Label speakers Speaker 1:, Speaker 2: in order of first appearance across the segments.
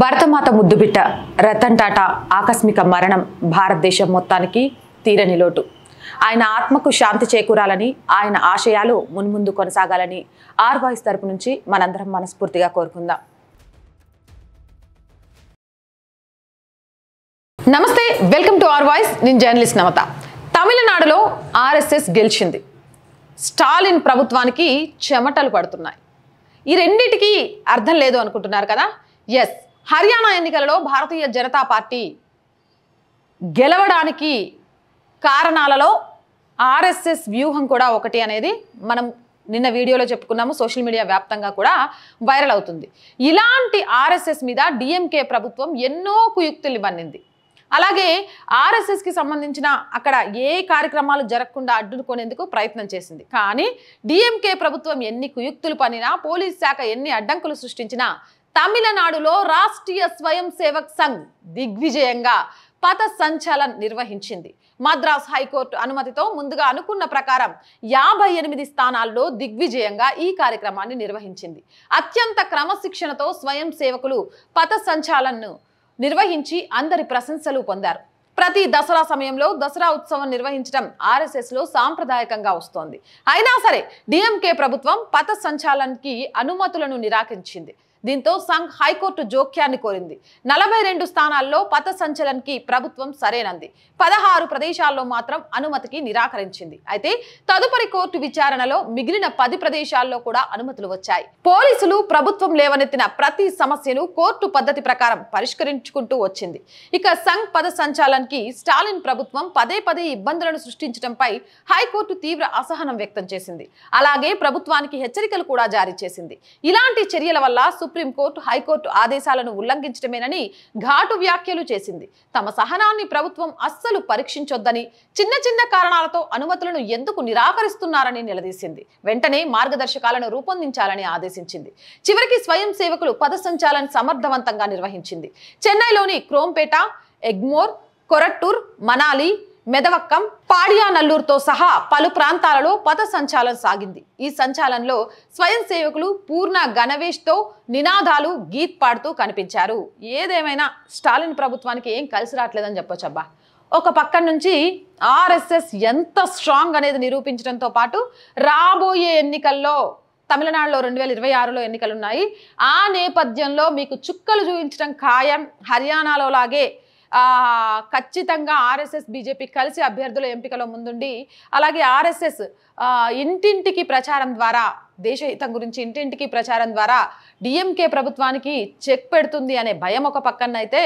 Speaker 1: భరతమాత ముద్దుబిట్ట రతన్ టాటా ఆకస్మిక మరణం భారతదేశం మొత్తానికి తీరని లోటు ఆయన ఆత్మకు శాంతి చేకూరాలని ఆయన ఆశయాలు మున్ముందు కొనసాగాలని ఆర్ వాయిస్ తరపు నుంచి మనందరం మనస్ఫూర్తిగా కోరుకుందాం నమస్తే వెల్కమ్ టు ఆర్ వాయిస్ నేను జర్నలిస్ట్ నమత తమిళనాడులో ఆర్ఎస్ఎస్ గెలిచింది స్టాలిన్ ప్రభుత్వానికి చెమటలు పడుతున్నాయి ఈ రెండింటికి అర్థం లేదు అనుకుంటున్నారు కదా ఎస్ హర్యానా ఎన్నికలలో భారతీయ జనతా పార్టీ గెలవడానికి కారణాలలో ఆర్ఎస్ఎస్ వ్యూహం కూడా ఒకటి అనేది మనం నిన్న వీడియోలో చెప్పుకున్నాము సోషల్ మీడియా వ్యాప్తంగా కూడా వైరల్ అవుతుంది ఇలాంటి ఆర్ఎస్ఎస్ మీద డిఎంకే ప్రభుత్వం ఎన్నో కుయుక్తులు బందింది అలాగే ఆర్ఎస్ఎస్కి సంబంధించిన అక్కడ ఏ కార్యక్రమాలు జరగకుండా అడ్డుకునేందుకు ప్రయత్నం చేసింది కానీ డిఎంకే ప్రభుత్వం ఎన్ని కుయుక్తులు పనినా పోలీస్ శాఖ ఎన్ని అడ్డంకులు సృష్టించినా తమిళనాడులో రాష్ట్రీయ స్వయం సేవక్ సంఘ్ దిగ్విజయంగా పథ సంచలన్ నిర్వహించింది మద్రాస్ హైకోర్టు అనుమతితో ముందుగా అనుకున్న ప్రకారం యాభై ఎనిమిది స్థానాల్లో దిగ్విజయంగా ఈ కార్యక్రమాన్ని నిర్వహించింది అత్యంత క్రమశిక్షణతో స్వయం సేవకులు పథ సంచాలన్ను నిర్వహించి అందరి ప్రశంసలు పొందారు ప్రతి దసరా సమయంలో దసరా ఉత్సవం నిర్వహించడం ఆర్ఎస్ఎస్ లో సాంప్రదాయకంగా వస్తోంది అయినా సరే డిఎంకే ప్రభుత్వం పథ సంచాలన్కి అనుమతులను నిరాకరించింది దీంతో సంఘ్ హైకోర్టు జోక్యాన్ని కోరింది నలభై రెండు స్థానాల్లో పథ సంచలన్కి ప్రభుత్వం సరేనంది పదహారు ప్రదేశాల్లో మాత్రం అనుమతికి నిరాకరించింది అయితే తదుపరి కోర్టు విచారణలో మిగిలిన పది ప్రదేశాల్లో కూడా అనుమతులు వచ్చాయి పోలీసులు ప్రభుత్వం లేవనెత్తిన ప్రతి సమస్యను కోర్టు పద్ధతి ప్రకారం పరిష్కరించుకుంటూ వచ్చింది ఇక సంఘ్ పద సంచాలన్కి స్టాలిన్ ప్రభుత్వం పదే పదే ఇబ్బందులను సృష్టించడంపై హైకోర్టు తీవ్ర అసహనం వ్యక్తం చేసింది అలాగే ప్రభుత్వానికి హెచ్చరికలు కూడా జారీ చేసింది ఇలాంటి చర్యల వల్ల సుప్రీంకోర్టు హైకోర్టు ఆదేశాలను ఉల్లంఘించడమేనని ఘాటు వ్యాఖ్యలు చేసింది తమ సహనాన్ని ప్రభుత్వం అస్సలు పరీక్షించొద్దని చిన్న చిన్న కారణాలతో అనుమతులను ఎందుకు నిరాకరిస్తున్నారని నిలదీసింది వెంటనే మార్గదర్శకాలను రూపొందించాలని ఆదేశించింది చివరికి స్వయం సేవకులు పద సంచాలన సమర్థవంతంగా నిర్వహించింది చెన్నైలోని క్రోంపేట ఎగ్మోర్ కొరట్టూర్ మనాలి మెదవక్కం పాడియానల్లూరుతో సహా పలు ప్రాంతాలలో పథ సంచాలనం సాగింది ఈ సంచాలనలో స్వయం సేవకులు పూర్ణ గణవేష్తో నినాదాలు గీత్ పాడుతూ కనిపించారు ఏదేమైనా స్టాలిన్ ప్రభుత్వానికి ఏం కలిసి రావట్లేదని చెప్పొచ్చబ్బా ఒక పక్క నుంచి ఆర్ఎస్ఎస్ ఎంత స్ట్రాంగ్ అనేది నిరూపించడంతో పాటు రాబోయే ఎన్నికల్లో తమిళనాడులో రెండు వేల ఇరవై ఆరులో ఎన్నికలు ఉన్నాయి ఆ నేపథ్యంలో మీకు చుక్కలు చూపించడం ఖాయం హర్యానాలో లాగే ఖచ్చితంగా ఆర్ఎస్ఎస్ బీజేపీ కలిసి అభ్యర్థుల ఎంపికలో ముందుండి అలాగే ఆర్ఎస్ఎస్ ఇంటింటికి ప్రచారం ద్వారా దేశహితం గురించి ఇంటింటికి ప్రచారం ద్వారా డిఎంకే ప్రభుత్వానికి చెక్ పెడుతుంది అనే భయం ఒక పక్కనైతే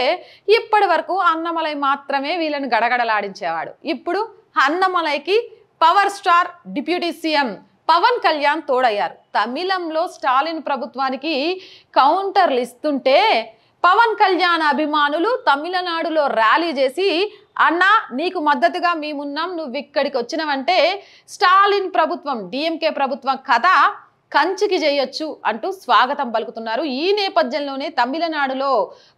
Speaker 1: ఇప్పటి వరకు అన్నమలై మాత్రమే వీళ్ళని గడగడలాడించేవాడు ఇప్పుడు అన్నమలైకి power star deputy CM Pawan Kalyan తోడయ్యారు తమిళంలో స్టాలిన్ ప్రభుత్వానికి కౌంటర్లు ఇస్తుంటే పవన్ కళ్యాణ్ అభిమానులు తమిళనాడులో ర్యాలీ చేసి అన్నా నీకు మద్దతుగా మేమున్నాం నువ్వు ఇక్కడికి వచ్చినవంటే స్టాలిన్ ప్రభుత్వం డిఎంకే ప్రభుత్వం కథ కంచికి చేయొచ్చు అంటూ స్వాగతం పలుకుతున్నారు ఈ నేపథ్యంలోనే తమిళనాడులో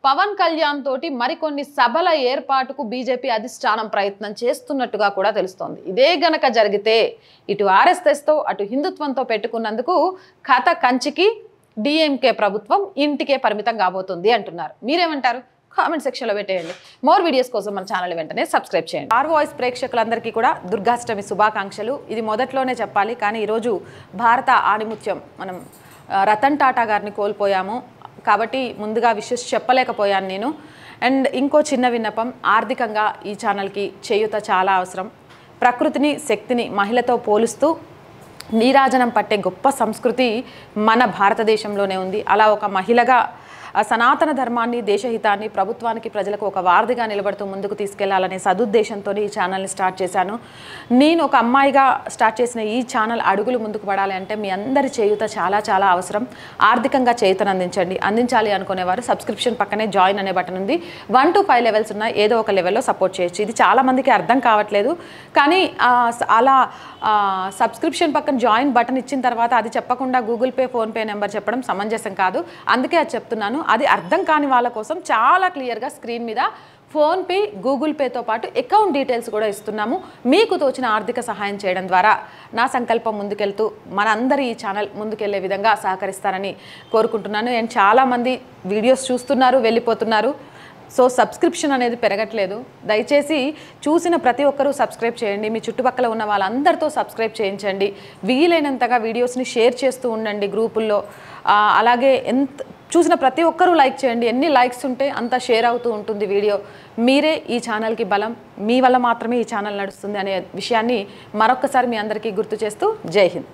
Speaker 1: పవన్ కళ్యాణ్ తోటి మరికొన్ని సభల ఏర్పాటుకు బీజేపీ అధిష్టానం ప్రయత్నం చేస్తున్నట్టుగా కూడా తెలుస్తోంది ఇదే గనక జరిగితే ఇటు ఆర్ఎస్ఎస్తో అటు హిందుత్వంతో పెట్టుకున్నందుకు కథ కంచికి డిఎంకే ప్రభుత్వం ఇంటికే పరిమితం కాబోతుంది అంటున్నారు మీరేమంటారు కామెంట్ సెక్షన్లో పెట్టేయండి మోర్ వీడియోస్ కోసం మన ఛానల్ వెంటనే సబ్స్క్రైబ్ చేయండి ఆర్ వాయిస్ ప్రేక్షకులందరికీ కూడా దుర్గాష్టమి శుభాకాంక్షలు ఇది మొదట్లోనే చెప్పాలి కానీ ఈరోజు భారత ఆణిముత్యం మనం రతన్ టాటా గారిని కోల్పోయాము కాబట్టి ముందుగా విషెస్ చెప్పలేకపోయాను నేను అండ్ ఇంకో చిన్న విన్నపం ఆర్థికంగా ఈ ఛానల్కి చేయుత చాలా అవసరం ప్రకృతిని శక్తిని మహిళతో పోలుస్తూ నీరాజనం పట్టే గొప్ప సంస్కృతి మన భారతదేశంలోనే ఉంది అలా ఒక మహిళగా సనాతన ధర్మాన్ని దేశహితాన్ని ప్రభుత్వానికి ప్రజలకు ఒక వారధిగా నిలబడుతూ ముందుకు తీసుకెళ్లాలనే సదుద్దేశంతో ఈ ఛానల్ని స్టార్ట్ చేశాను నేను ఒక అమ్మాయిగా స్టార్ట్ చేసిన ఈ ఛానల్ అడుగులు ముందుకు పడాలి అంటే మీ అందరి చేయుత చాలా చాలా అవసరం ఆర్థికంగా చేయుతను అందించండి అందించాలి అనుకునేవారు సబ్స్క్రిప్షన్ పక్కనే జాయిన్ అనే బటన్ ఉంది వన్ టు ఫైవ్ లెవెల్స్ ఉన్న ఏదో ఒక లెవెల్లో సపోర్ట్ చేయొచ్చు ఇది చాలామందికి అర్థం కావట్లేదు కానీ అలా సబ్స్క్రిప్షన్ పక్కన జాయిన్ బటన్ ఇచ్చిన తర్వాత అది చెప్పకుండా గూగుల్ పే ఫోన్పే నెంబర్ చెప్పడం సమంజసం కాదు అందుకే అది చెప్తున్నాను అది అర్థం కాని వాళ్ళ కోసం చాలా క్లియర్గా స్క్రీన్ మీద ఫోన్పే గూగుల్ పేతో పాటు అకౌంట్ డీటెయిల్స్ కూడా ఇస్తున్నాము మీకు తోచిన ఆర్థిక సహాయం చేయడం ద్వారా నా సంకల్పం ముందుకెళ్తూ మనందరి ఈ ఛానల్ ముందుకెళ్లే విధంగా సహకరిస్తారని కోరుకుంటున్నాను అండ్ చాలామంది వీడియోస్ చూస్తున్నారు వెళ్ళిపోతున్నారు సో సబ్స్క్రిప్షన్ అనేది పెరగట్లేదు దయచేసి చూసిన ప్రతి ఒక్కరూ సబ్స్క్రైబ్ చేయండి మీ చుట్టుపక్కల ఉన్న వాళ్ళందరితో సబ్స్క్రైబ్ చేయించండి వీలైనంతగా వీడియోస్ని షేర్ చేస్తూ ఉండండి గ్రూపుల్లో అలాగే ఎంత చూసిన ప్రతి ఒక్కరూ లైక్ చేయండి ఎన్ని లైక్స్ ఉంటే అంత షేర్ అవుతూ ఉంటుంది వీడియో మీరే ఈ ఛానల్కి బలం మీ వల్ల మాత్రమే ఈ ఛానల్ నడుస్తుంది అనే విషయాన్ని మరొక్కసారి మీ అందరికీ గుర్తు చేస్తూ జై హింద్